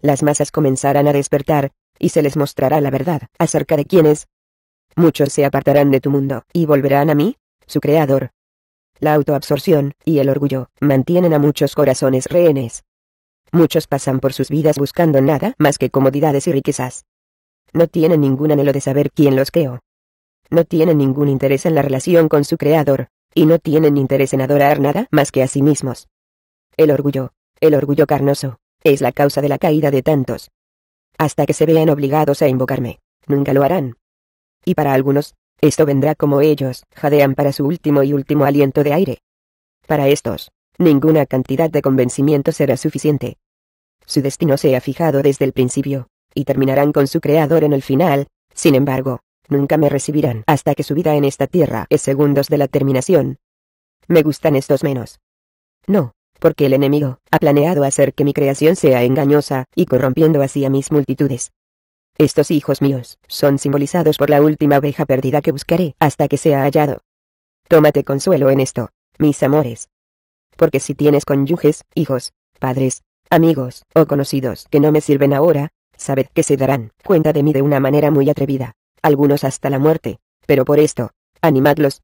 Las masas comenzarán a despertar, y se les mostrará la verdad acerca de quién Muchos se apartarán de tu mundo, y volverán a mí, su creador. La autoabsorción y el orgullo mantienen a muchos corazones rehenes. Muchos pasan por sus vidas buscando nada más que comodidades y riquezas. No tienen ningún anhelo de saber quién los creó. No tienen ningún interés en la relación con su creador, y no tienen interés en adorar nada más que a sí mismos. El orgullo, el orgullo carnoso, es la causa de la caída de tantos. Hasta que se vean obligados a invocarme, nunca lo harán. Y para algunos, esto vendrá como ellos jadean para su último y último aliento de aire. Para estos, ninguna cantidad de convencimiento será suficiente. Su destino se ha fijado desde el principio, y terminarán con su creador en el final, sin embargo, nunca me recibirán hasta que su vida en esta tierra es segundos de la terminación. Me gustan estos menos. No, porque el enemigo ha planeado hacer que mi creación sea engañosa, y corrompiendo así a mis multitudes. Estos hijos míos son simbolizados por la última oveja perdida que buscaré hasta que sea hallado. Tómate consuelo en esto, mis amores porque si tienes cónyuges, hijos, padres, amigos o conocidos que no me sirven ahora, sabed que se darán cuenta de mí de una manera muy atrevida, algunos hasta la muerte, pero por esto, animadlos.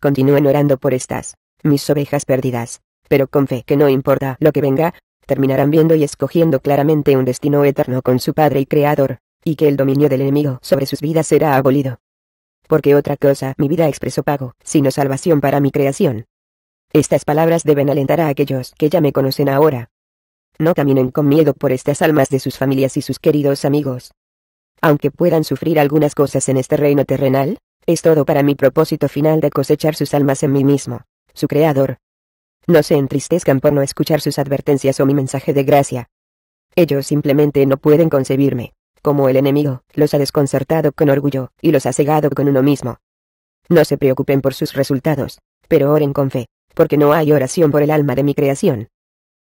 Continúen orando por estas, mis ovejas perdidas, pero con fe que no importa lo que venga, terminarán viendo y escogiendo claramente un destino eterno con su Padre y Creador, y que el dominio del enemigo sobre sus vidas será abolido. Porque otra cosa mi vida expresó pago, sino salvación para mi creación, estas palabras deben alentar a aquellos que ya me conocen ahora. No caminen con miedo por estas almas de sus familias y sus queridos amigos. Aunque puedan sufrir algunas cosas en este reino terrenal, es todo para mi propósito final de cosechar sus almas en mí mismo, su Creador. No se entristezcan por no escuchar sus advertencias o mi mensaje de gracia. Ellos simplemente no pueden concebirme, como el enemigo, los ha desconcertado con orgullo, y los ha cegado con uno mismo. No se preocupen por sus resultados, pero oren con fe, porque no hay oración por el alma de mi creación.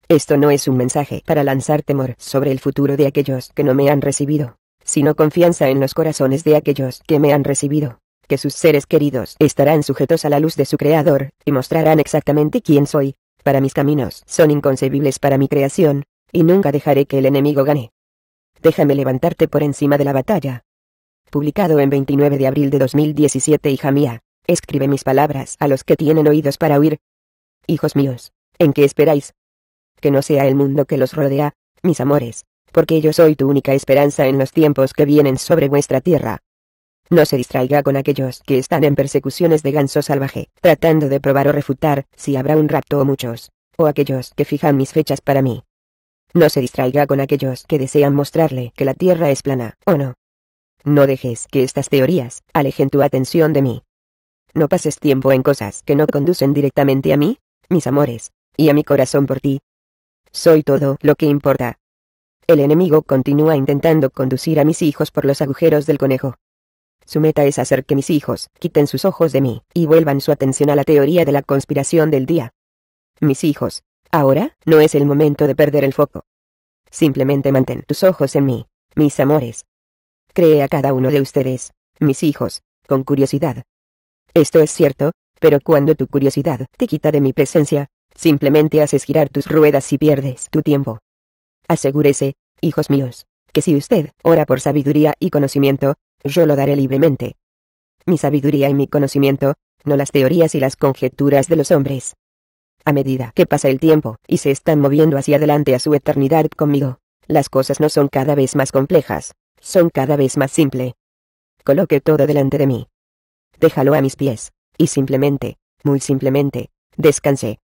Esto no es un mensaje para lanzar temor sobre el futuro de aquellos que no me han recibido, sino confianza en los corazones de aquellos que me han recibido, que sus seres queridos estarán sujetos a la luz de su Creador, y mostrarán exactamente quién soy, para mis caminos son inconcebibles para mi creación, y nunca dejaré que el enemigo gane. Déjame levantarte por encima de la batalla, publicado en 29 de abril de 2017 Hija mía, escribe mis palabras a los que tienen oídos para oír. Hijos míos, ¿en qué esperáis? Que no sea el mundo que los rodea, mis amores, porque yo soy tu única esperanza en los tiempos que vienen sobre vuestra tierra. No se distraiga con aquellos que están en persecuciones de ganso salvaje, tratando de probar o refutar si habrá un rapto o muchos, o aquellos que fijan mis fechas para mí. No se distraiga con aquellos que desean mostrarle que la tierra es plana, o no, no dejes que estas teorías alejen tu atención de mí. No pases tiempo en cosas que no conducen directamente a mí, mis amores, y a mi corazón por ti. Soy todo lo que importa. El enemigo continúa intentando conducir a mis hijos por los agujeros del conejo. Su meta es hacer que mis hijos quiten sus ojos de mí y vuelvan su atención a la teoría de la conspiración del día. Mis hijos, ahora no es el momento de perder el foco. Simplemente mantén tus ojos en mí, mis amores, cree a cada uno de ustedes, mis hijos, con curiosidad. Esto es cierto, pero cuando tu curiosidad te quita de mi presencia, simplemente haces girar tus ruedas y pierdes tu tiempo. Asegúrese, hijos míos, que si usted ora por sabiduría y conocimiento, yo lo daré libremente. Mi sabiduría y mi conocimiento, no las teorías y las conjeturas de los hombres. A medida que pasa el tiempo y se están moviendo hacia adelante a su eternidad conmigo, las cosas no son cada vez más complejas, son cada vez más simple. Coloque todo delante de mí. Déjalo a mis pies, y simplemente, muy simplemente, descanse.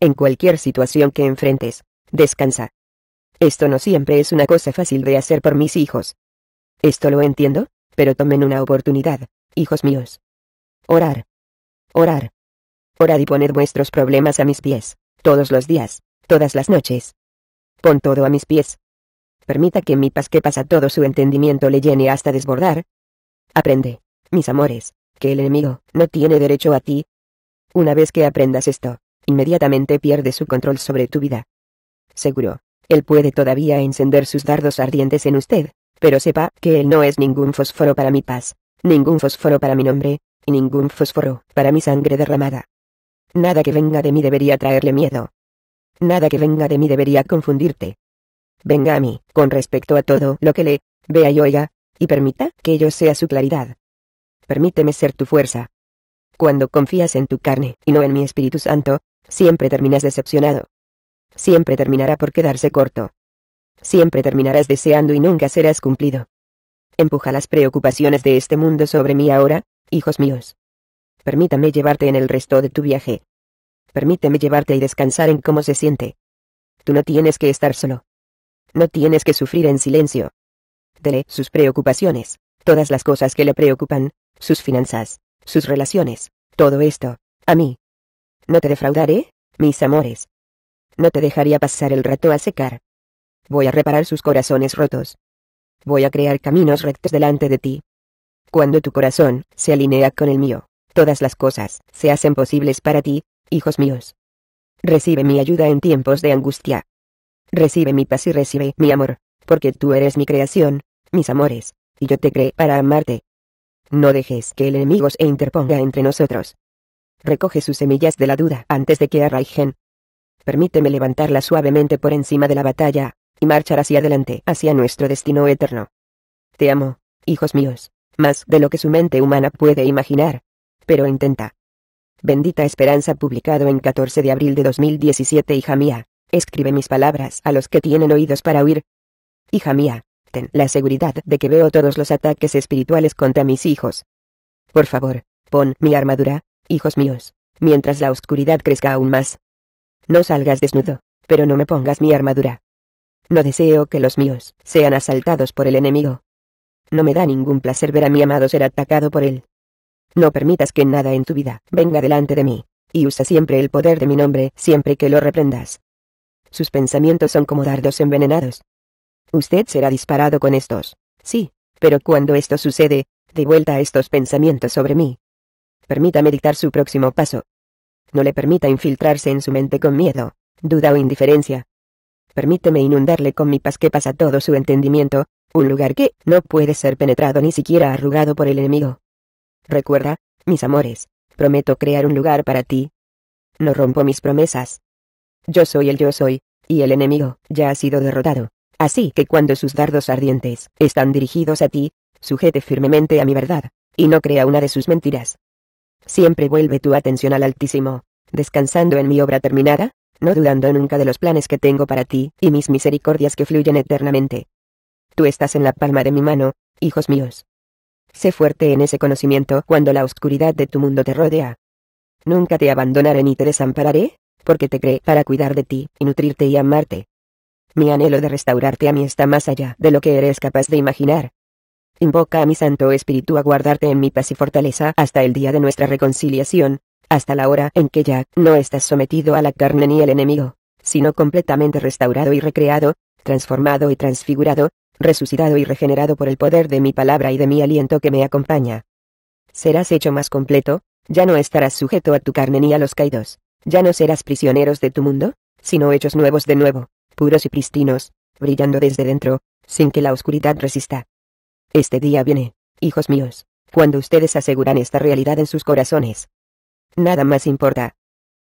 En cualquier situación que enfrentes, descansa. Esto no siempre es una cosa fácil de hacer por mis hijos. Esto lo entiendo, pero tomen una oportunidad, hijos míos. Orar. Orar. Orad y poned vuestros problemas a mis pies, todos los días, todas las noches. Pon todo a mis pies, permita que mi paz que pasa todo su entendimiento le llene hasta desbordar. Aprende, mis amores, que el enemigo no tiene derecho a ti. Una vez que aprendas esto, inmediatamente pierde su control sobre tu vida. Seguro, él puede todavía encender sus dardos ardientes en usted, pero sepa que él no es ningún fósforo para mi paz, ningún fósforo para mi nombre, y ningún fósforo para mi sangre derramada. Nada que venga de mí debería traerle miedo. Nada que venga de mí debería confundirte venga a mí, con respecto a todo lo que le vea y oiga, y permita que ello sea su claridad. Permíteme ser tu fuerza. Cuando confías en tu carne y no en mi Espíritu Santo, siempre terminas decepcionado. Siempre terminará por quedarse corto. Siempre terminarás deseando y nunca serás cumplido. Empuja las preocupaciones de este mundo sobre mí ahora, hijos míos. Permítame llevarte en el resto de tu viaje. Permíteme llevarte y descansar en cómo se siente. Tú no tienes que estar solo. No tienes que sufrir en silencio. Dele sus preocupaciones, todas las cosas que le preocupan, sus finanzas, sus relaciones, todo esto, a mí. No te defraudaré, mis amores. No te dejaría pasar el rato a secar. Voy a reparar sus corazones rotos. Voy a crear caminos rectos delante de ti. Cuando tu corazón se alinea con el mío, todas las cosas se hacen posibles para ti, hijos míos. Recibe mi ayuda en tiempos de angustia. Recibe mi paz y recibe mi amor, porque tú eres mi creación, mis amores, y yo te creé para amarte. No dejes que el enemigo se interponga entre nosotros. Recoge sus semillas de la duda antes de que arraigen. Permíteme levantarla suavemente por encima de la batalla, y marchar hacia adelante, hacia nuestro destino eterno. Te amo, hijos míos, más de lo que su mente humana puede imaginar. Pero intenta. Bendita Esperanza publicado en 14 de abril de 2017 hija mía escribe mis palabras a los que tienen oídos para oír. Hija mía, ten la seguridad de que veo todos los ataques espirituales contra mis hijos. Por favor, pon mi armadura, hijos míos, mientras la oscuridad crezca aún más. No salgas desnudo, pero no me pongas mi armadura. No deseo que los míos sean asaltados por el enemigo. No me da ningún placer ver a mi amado ser atacado por él. No permitas que nada en tu vida venga delante de mí, y usa siempre el poder de mi nombre siempre que lo reprendas. Sus pensamientos son como dardos envenenados. Usted será disparado con estos. Sí, pero cuando esto sucede, de vuelta a estos pensamientos sobre mí. Permítame dictar su próximo paso. No le permita infiltrarse en su mente con miedo, duda o indiferencia. Permíteme inundarle con mi paz que pasa todo su entendimiento, un lugar que no puede ser penetrado ni siquiera arrugado por el enemigo. Recuerda, mis amores, prometo crear un lugar para ti. No rompo mis promesas. Yo soy el yo soy, y el enemigo ya ha sido derrotado. Así que cuando sus dardos ardientes están dirigidos a ti, sujete firmemente a mi verdad, y no crea una de sus mentiras. Siempre vuelve tu atención al Altísimo, descansando en mi obra terminada, no dudando nunca de los planes que tengo para ti y mis misericordias que fluyen eternamente. Tú estás en la palma de mi mano, hijos míos. Sé fuerte en ese conocimiento cuando la oscuridad de tu mundo te rodea. Nunca te abandonaré ni te desampararé, porque te creé para cuidar de ti, y nutrirte y amarte. Mi anhelo de restaurarte a mí está más allá de lo que eres capaz de imaginar. Invoca a mi Santo Espíritu a guardarte en mi paz y fortaleza hasta el día de nuestra reconciliación, hasta la hora en que ya no estás sometido a la carne ni al enemigo, sino completamente restaurado y recreado, transformado y transfigurado, resucitado y regenerado por el poder de mi palabra y de mi aliento que me acompaña. Serás hecho más completo, ya no estarás sujeto a tu carne ni a los caídos. Ya no serás prisioneros de tu mundo, sino hechos nuevos de nuevo, puros y pristinos, brillando desde dentro, sin que la oscuridad resista. Este día viene, hijos míos, cuando ustedes aseguran esta realidad en sus corazones. Nada más importa.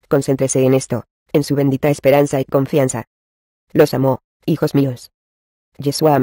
Concéntrese en esto, en su bendita esperanza y confianza. Los amo, hijos míos. Yeshua